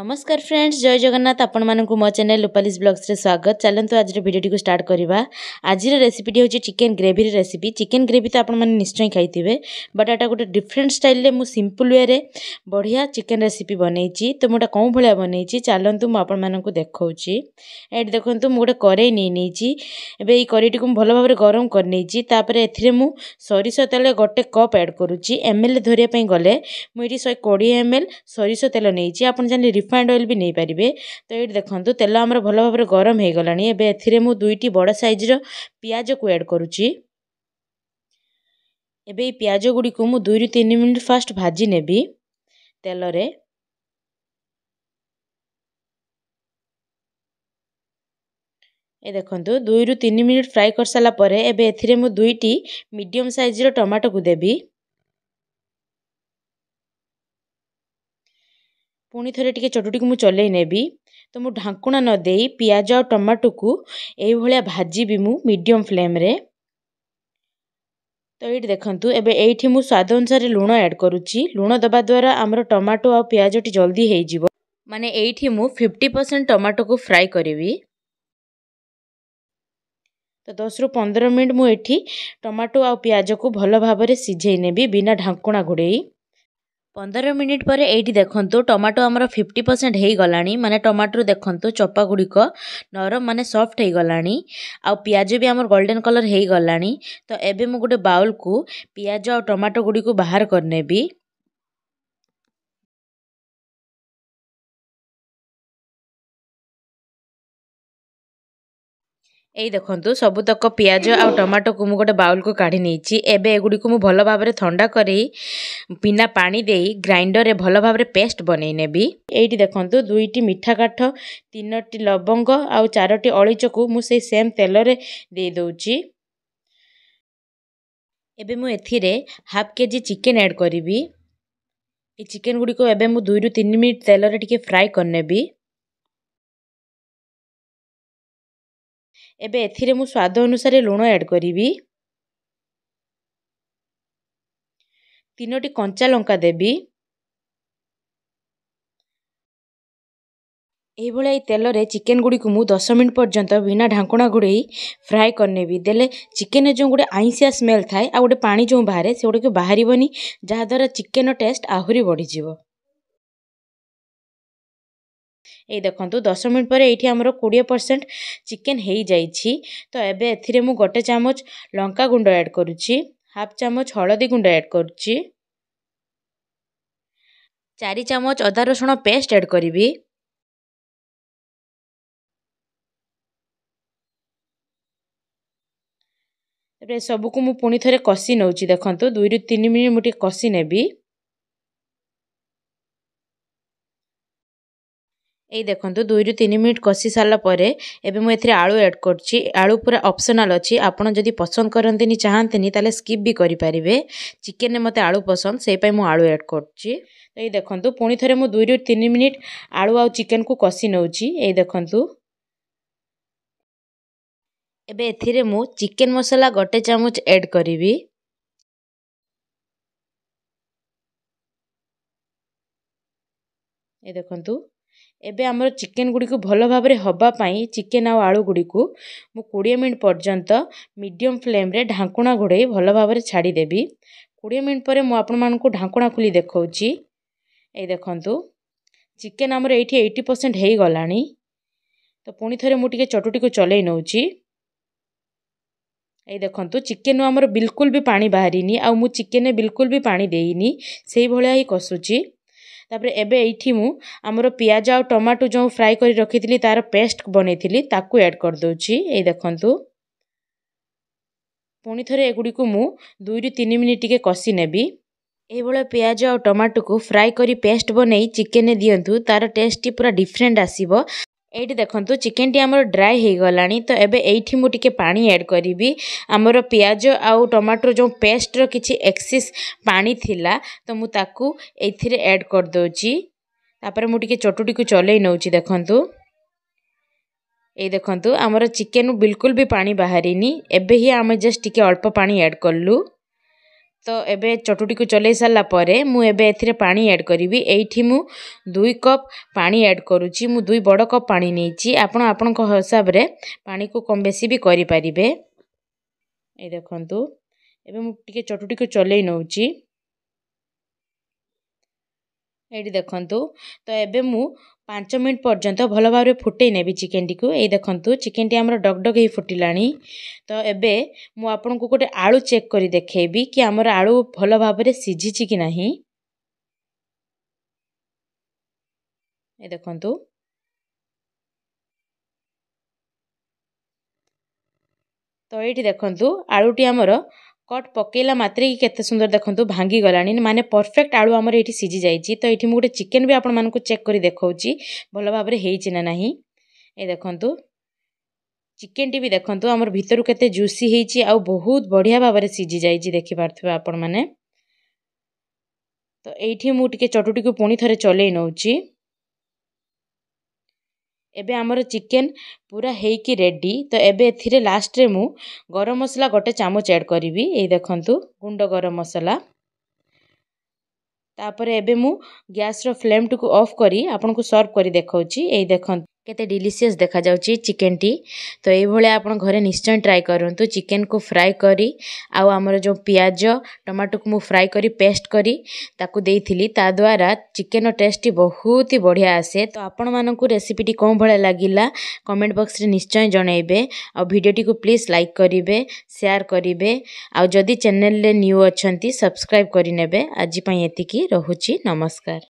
নমস্কার ফ্রেন্ডস জয় জগন্নাথ আপনার মো চ্যানেল রূপালিস ব্লগসে স্বাগত চালু আজ ভিডিওটি স্টার্ট করা আজির রেসিপিটি হচ্ছে chicken gravy recipe chicken gravy তো আপনার নিশ্চয় খাইবে বট এটা গোটে ডিফরেন্ট স্টাইলে মু সিম্পল ওয়ে বড়িয়া চিকেন রেসিপি বনাইছি তো মুটা কেউ ভাবে বনাইছি চালু মু আপনার দেখাচ্ছি এটি দেখুন মু গোটে কড়াই নিয়ে নিয়েছি এবে এই কড়াইটি ভালো ভাবে গরম করে নিয়েছি তাপরে এর মু সরিষ তেলে গোটে কপ এড করুছি এম এল ধরিয়া গলে মু এটি শহে কোড়ি এম এল সরিষ তেল নিয়েছি আপনার জানি ରିଫାଇଣ୍ଡ ଅଏଲ୍ ବି ନେଇପାରିବେ ତ ଏଇଠି ଦେଖନ୍ତୁ ତେଲ ଆମର ଭଲ ଭାବରେ ଗରମ ହେଇଗଲାଣି ଏବେ ଏଥିରେ ମୁଁ ଦୁଇଟି ବଡ଼ ସାଇଜ୍ର ପିଆଜକୁ ଆଡ଼୍ କରୁଛି ଏବେ ଏଇ ପିଆଜ ଗୁଡ଼ିକୁ ମୁଁ ଦୁଇରୁ ତିନି ମିନିଟ୍ ଫାଷ୍ଟ ଭାଜି ନେବି ତେଲରେ ଏ ଦେଖନ୍ତୁ ଦୁଇରୁ ତିନି ମିନିଟ୍ ଫ୍ରାଏ କରିସାରିଲା ପରେ ଏବେ ଏଥିରେ ମୁଁ ଦୁଇଟି ମିଡ଼ିୟମ୍ ସାଇଜ୍ର ଟମାଟୋକୁ ଦେବି ପୁଣି ଥରେ ଟିକିଏ ଚଟୁଟିକୁ ମୁଁ ଚଲେଇ ନେବି ତ ମୁଁ ଢାଙ୍କୁଣା ନ ଦେଇ ପିଆଜ ଆଉ ଟମାଟୋକୁ ଏଇଭଳିଆ ଭାଜିବି ମୁଁ ମିଡ଼ିୟମ୍ ଫ୍ଲେମ୍ରେ ତ ଏଇଠି ଦେଖନ୍ତୁ ଏବେ ଏଇଠି ମୁଁ ସ୍ୱାଦ ଅନୁସାରେ ଲୁଣ ଆଡ଼୍ କରୁଛି ଲୁଣ ଦେବା ଦ୍ୱାରା ଆମର ଟମାଟୋ ଆଉ ପିଆଜଟି ଜଲ୍ଦି ହେଇଯିବ ମାନେ ଏଇଠି ମୁଁ ଫିଫ୍ଟି ପରସେଣ୍ଟ ଟମାଟୋକୁ ଫ୍ରାଏ କରିବି ତ ଦଶରୁ ପନ୍ଦର ମିନିଟ୍ ମୁଁ ଏଇଠି ଟମାଟୋ ଆଉ ପିଆଜକୁ ଭଲ ଭାବରେ ସିଝେଇ ନେବି ବିନା ଢାଙ୍କୁଣା ଘୋଡ଼େଇ ପନ୍ଦର ମିନିଟ୍ ପରେ ଏଇଠି ଦେଖନ୍ତୁ ଟମାଟୋ ଆମର ଫିଫ୍ଟି ପରସେଣ୍ଟ ହେଇଗଲାଣି ମାନେ ଟମାଟୋରୁ ଦେଖନ୍ତୁ ଚୋପା ଗୁଡ଼ିକ ନରମ ମାନେ ସଫ୍ଟ ହେଇଗଲାଣି ଆଉ ପିଆଜ ବି ଆମର ଗୋଲ୍ଡେନ୍ କଲର୍ ହେଇଗଲାଣି ତ ଏବେ ମୁଁ ଗୋଟେ ବାଉଲ୍କୁ ପିଆଜ ଆଉ ଟମାଟୋ ଗୁଡ଼ିକୁ ବାହାର କରିନେବି ଏଇ ଦେଖନ୍ତୁ ସବୁତକ ପିଆଜ ଆଉ ଟମାଟୋକୁ ମୁଁ ଗୋଟେ ବାଉଲ୍କୁ କାଢ଼ି ନେଇଛି ଏବେ ଏଗୁଡ଼ିକୁ ମୁଁ ଭଲ ଭାବରେ ଥଣ୍ଡା କରି ବିନା ପାଣି ଦେଇ ଗ୍ରାଇଣ୍ଡର୍ରେ ଭଲ ଭାବରେ ପେଷ୍ଟ ବନେଇ ନେବି ଏଇଠି ଦେଖନ୍ତୁ ଦୁଇଟି ମିଠା କାଠ ତିନୋଟି ଲବଙ୍ଗ ଆଉ ଚାରୋଟି ଅଳିଚକୁ ମୁଁ ସେଇ ସେମ୍ ତେଲରେ ଦେଇଦେଉଛି ଏବେ ମୁଁ ଏଥିରେ half K G chicken add କରିବି ଏ ଚିକେନ୍ଗୁଡ଼ିକ ଏବେ ମୁଁ ଦୁଇରୁ ତିନି ମିନିଟ୍ ତେଲରେ ଟିକିଏ ଫ୍ରାଏ କରିନେବି ଏବେ ଏଥିରେ ମୁଁ ସ୍ୱାଦ ଅନୁସାରେ ଲୁଣ ଆଡ଼୍ କରିବି ତିନୋଟି କଞ୍ଚା ଲଙ୍କା ଦେବି ଏହିଭଳିଆ ଏଇ ତେଲରେ ଚିକେନ୍ ଗୁଡ଼ିକୁ ମୁଁ ଦଶ ମିନିଟ୍ ପର୍ଯ୍ୟନ୍ତ ବିନା ଢାଙ୍କୁଣା ଘୋଡ଼େଇ ଫ୍ରାଏ କରିନେବି ଦେଲେ ଚିକେନ୍ରେ ଯେଉଁ ଗୋଟେ ଆଇଁସିଆ ସ୍ମେଲ୍ ଥାଏ ଆଉ ଗୋଟେ ପାଣି ଯେଉଁ ବାହାରେ ସେଗୁଡ଼ିକ ବାହାରିବନି ଯାହାଦ୍ୱାରା ଚିକେନ୍ର ଟେଷ୍ଟ ଆହୁରି ବଢ଼ିଯିବ ଏଇ ଦେଖନ୍ତୁ ଦଶ ମିନିଟ୍ ପରେ ଏଇଠି ଆମର କୋଡ଼ିଏ ପରସେଣ୍ଟ ଚିକେନ୍ ହୋଇଯାଇଛି ତ ଏବେ ଏଥିରେ ମୁଁ ଗୋଟେ ଚାମଚ ଲଙ୍କା ଗୁଣ୍ଡ ଆଡ଼୍ କରୁଛି ହାଫ୍ ଚାମଚ ହଳଦୀ ଗୁଣ୍ଡ ଆଡ଼୍ କରୁଛି ଚାରି ଚାମଚ ଅଦା ରସୁଣ ପେଷ୍ଟ ଆଡ଼୍ କରିବି ତାପରେ ସବୁକୁ ମୁଁ ପୁଣି ଥରେ କଷି ନେଉଛି ଦେଖନ୍ତୁ ଦୁଇରୁ ତିନି ମିନିଟ୍ ମୁଁ ଟିକିଏ କଷି ନେବି ଏଇ ଦେଖନ୍ତୁ ଦୁଇରୁ ତିନି ମିନିଟ୍ କଷି ସାରିଲା ପରେ ଏବେ ମୁଁ ଏଥିରେ ଆଳୁ ଆଡ଼୍ କରୁଛି ଆଳୁ ପୁରା ଅପସନାଲ୍ ଅଛି ଆପଣ ଯଦି ପସନ୍ଦ କରନ୍ତିନି ଚାହାନ୍ତିନି ତାହେଲେ ସ୍କିପ୍ ବି କରିପାରିବେ ଚିକେନ୍ରେ ମୋତେ ଆଳୁ ପସନ୍ଦ ସେଇପାଇଁ ମୁଁ ଆଳୁ ଆଡ଼୍ କରୁଛି ଏଇ ଦେଖନ୍ତୁ ପୁଣି ଥରେ ମୁଁ ଦୁଇରୁ ତିନି ମିନିଟ୍ ଆଳୁ ଆଉ ଚିକେନ୍କୁ କଷି ନେଉଛି ଏଇ ଦେଖନ୍ତୁ ଏବେ ଏଥିରେ ମୁଁ ଚିକେନ୍ ମସଲା ଗୋଟେ ଚାମଚ ଆଡ଼୍ କରିବି ଏ ଦେଖନ୍ତୁ ଏବେ ଆମର ଚିକେନ୍ ଗୁଡ଼ିକୁ ଭଲ ଭାବରେ ହେବା ପାଇଁ ଚିକେନ୍ ଆଉ ଆଳୁ ଗୁଡ଼ିକୁ ମୁଁ କୋଡ଼ିଏ ମିନିଟ୍ ପର୍ଯ୍ୟନ୍ତ ମିଡ଼ିୟମ୍ ଫ୍ଲେମ୍ରେ ଢାଙ୍କୁଣା ଘୋଡ଼ାଇ ଭଲ ଭାବରେ ଛାଡ଼ିଦେବି କୋଡ଼ିଏ ମିନିଟ୍ ପରେ ମୁଁ ଆପଣମାନଙ୍କୁ ଢାଙ୍କୁଣା ଖୋଲି ଦେଖାଉଛି ଏଇ ଦେଖନ୍ତୁ ଚିକେନ୍ ଆମର ଏଇଠି ଏଇଟି ପରସେଣ୍ଟ ହୋଇଗଲାଣି ତ ପୁଣି ଥରେ ମୁଁ ଟିକିଏ ଚଟୁଟିକୁ ଚଲେଇ ନେଉଛି ଏଇ ଦେଖନ୍ତୁ ଚିକେନରୁ ଆମର ବିଲକୁଲ ବି ପାଣି ବାହାରିନି ଆଉ ମୁଁ ଚିକେନରେ ବିଲକୁଲ ବି ପାଣି ଦେଇନି ସେଇଭଳିଆ ହିଁ କଷୁଛି ତାପରେ ଏବେ ଏଇଠି ମୁଁ ଆମର ପିଆଜ ଆଉ ଟମାଟୋ ଯେଉଁ ଫ୍ରାଏ କରି ରଖିଥିଲି ତାର ପେଷ୍ଟ ବନେଇଥିଲି ତାକୁ ଆଡ଼ କରିଦେଉଛି ଏଇ ଦେଖନ୍ତୁ ପୁଣି ଥରେ ଏଗୁଡ଼ିକୁ ମୁଁ ଦୁଇରୁ ତିନି ମିନିଟ୍ ଟିକେ କଷି ନେବି ଏହିଭଳିଆ ପିଆଜ ଆଉ ଟମାଟୋକୁ ଫ୍ରାଏ କରି ପେଷ୍ଟ ବନେଇ ଚିକେନ୍ରେ ଦିଅନ୍ତୁ ତାର ଟେଷ୍ଟଟି ପୁରା ଡିଫରେଣ୍ଟ ଆସିବ ଏଇଠି ଦେଖନ୍ତୁ ଚିକେନ୍ଟି ଆମର ଡ୍ରାଏ ହେଇଗଲାଣି ତ ଏବେ ଏଇଠି ମୁଁ ଟିକେ ପାଣି ଆଡ଼୍ କରିବି ଆମର ପିଆଜ ଆଉ ଟମାଟୋ ଯେଉଁ ପେଷ୍ଟର କିଛି ଏକ୍ସିସ୍ ପାଣି ଥିଲା ତ ମୁଁ ତାକୁ ଏଇଥିରେ ଆଡ଼୍ କରିଦେଉଛି ତାପରେ ମୁଁ ଟିକେ ଚଟୁଟିକୁ ଚଲେଇ ନେଉଛି ଦେଖନ୍ତୁ ଏଇ ଦେଖନ୍ତୁ ଆମର ଚିକେନ୍ ବିଲକୁଲ ବି ପାଣି ବାହାରିନି ଏବେ ହିଁ ଆମେ ଜଷ୍ଟ ଟିକେ ଅଳ୍ପ ପାଣି ଆଡ଼୍ କଲୁ ତ ଏବେ ଚଟୁଟିକୁ ଚଲେଇ ସାରିଲା ପରେ ମୁଁ ଏବେ ଏଥିରେ ପାଣି ଆଡ଼୍ କରିବି ଏଇଠି ମୁଁ ଦୁଇ କପ୍ ପାଣି ଆଡ଼୍ କରୁଛି ମୁଁ ଦୁଇ ବଡ଼ କପ୍ ପାଣି ନେଇଛି ଆପଣ ଆପଣଙ୍କ ହିସାବରେ ପାଣିକୁ କମ୍ ବେଶୀ ବି କରିପାରିବେ ଏଇ ଦେଖନ୍ତୁ ଏବେ ମୁଁ ଟିକେ ଚଟୁଟିକୁ ଚଲେଇ ନେଉଛି ଏଇଠି ଦେଖନ୍ତୁ ତ ଏବେ ମୁଁ ପାଞ୍ଚ ମିନିଟ୍ ପର୍ଯ୍ୟନ୍ତ ଭଲ ଭାବରେ ଫୁଟେଇ ନେବି ଚିକେନ୍ଟିକୁ ଏଇ ଦେଖନ୍ତୁ ଚିକେନ୍ଟି ଆମର ଡଗ ଡଗ ହେଇ ଫୁଟିଲାଣି ତ ଏବେ ମୁଁ ଆପଣଙ୍କୁ ଗୋଟେ ଆଳୁ ଚେକ୍ କରି ଦେଖେଇବି କି ଆମର ଆଳୁ ଭଲ ଭାବରେ ସିଝିଛି କି ନାହିଁ ଏ ଦେଖନ୍ତୁ ତ ଏଇଠି ଦେଖନ୍ତୁ ଆଳୁଟି ଆମର କଟ୍ ପକାଇଲା ମାତ୍ରେକି କେତେ ସୁନ୍ଦର ଦେଖନ୍ତୁ ଭାଙ୍ଗିଗଲାଣି ମାନେ ପରଫେକ୍ଟ ଆଳୁ ଆମର ଏଇଠି ସିଝି ଯାଇଛି ତ ଏଇଠି ମୁଁ ଗୋଟେ ଚିକେନ୍ ବି ଆପଣମାନଙ୍କୁ ଚେକ୍ କରି ଦେଖାଉଛି ଭଲ ଭାବରେ ହେଇଛି ନା ନାହିଁ ଏ ଦେଖନ୍ତୁ ଚିକେନ୍ଟି ବି ଦେଖନ୍ତୁ ଆମର ଭିତରୁ କେତେ ଜୁସି ହେଇଛି ଆଉ ବହୁତ ବଢ଼ିଆ ଭାବରେ ସିଝି ଯାଇଛି ଦେଖିପାରୁଥିବେ ଆପଣମାନେ ତ ଏଇଠି ମୁଁ ଟିକେ ଚଟୁଟିକୁ ପୁଣି ଥରେ ଚଲେଇ ନେଉଛି ଏବେ ଆମର ଚିକେନ୍ ପୁରା ହେଇକି ରେଡ଼ି ତ ଏବେ ଏଥିରେ ଲାଷ୍ଟରେ ମୁଁ ଗରମ ମସଲା ଗୋଟେ ଚାମଚ ଆଡ଼୍ କରିବି ଏଇ ଦେଖନ୍ତୁ ଗୁଣ୍ଡ ଗରମ ମସଲା ତାପରେ ଏବେ ମୁଁ ଗ୍ୟାସ୍ର ଫ୍ଲେମ୍ଟିକୁ ଅଫ୍ କରି ଆପଣଙ୍କୁ ସର୍ଭ କରି ଦେଖାଉଛି ଏଇ ଦେଖନ୍ତୁ କେତେ ଡିଲିସିୟସ୍ ଦେଖାଯାଉଛି ଚିକେନ୍ଟି ତ ଏଇଭଳିଆ ଆପଣ ଘରେ ନିଶ୍ଚୟ ଟ୍ରାଏ କରନ୍ତୁ ଚିକେନ୍କୁ ଫ୍ରାଏ କରି ଆଉ ଆମର ଯେଉଁ ପିଆଜ ଟମାଟୋକୁ ମୁଁ ଫ୍ରାଏ କରି ପେଷ୍ଟ କରି ତାକୁ ଦେଇଥିଲି ତାଦ୍ୱାରା ଚିକେନ୍ର ଟେଷ୍ଟଟି ବହୁତ ହି ବଢ଼ିଆ ଆସେ ତ ଆପଣମାନଙ୍କୁ ରେସିପିଟି କେଉଁ ଭଳିଆ ଲାଗିଲା କମେଣ୍ଟ ବକ୍ସରେ ନିଶ୍ଚୟ ଜଣାଇବେ ଆଉ ଭିଡ଼ିଓଟିକୁ ପ୍ଲିଜ୍ ଲାଇକ୍ କରିବେ ସେୟାର କରିବେ ଆଉ ଯଦି ଚ୍ୟାନେଲରେ ନ୍ୟୁ ଅଛନ୍ତି ସବସ୍କ୍ରାଇବ୍ କରିନେବେ ଆଜି ପାଇଁ ଏତିକି ରହୁଛି ନମସ୍କାର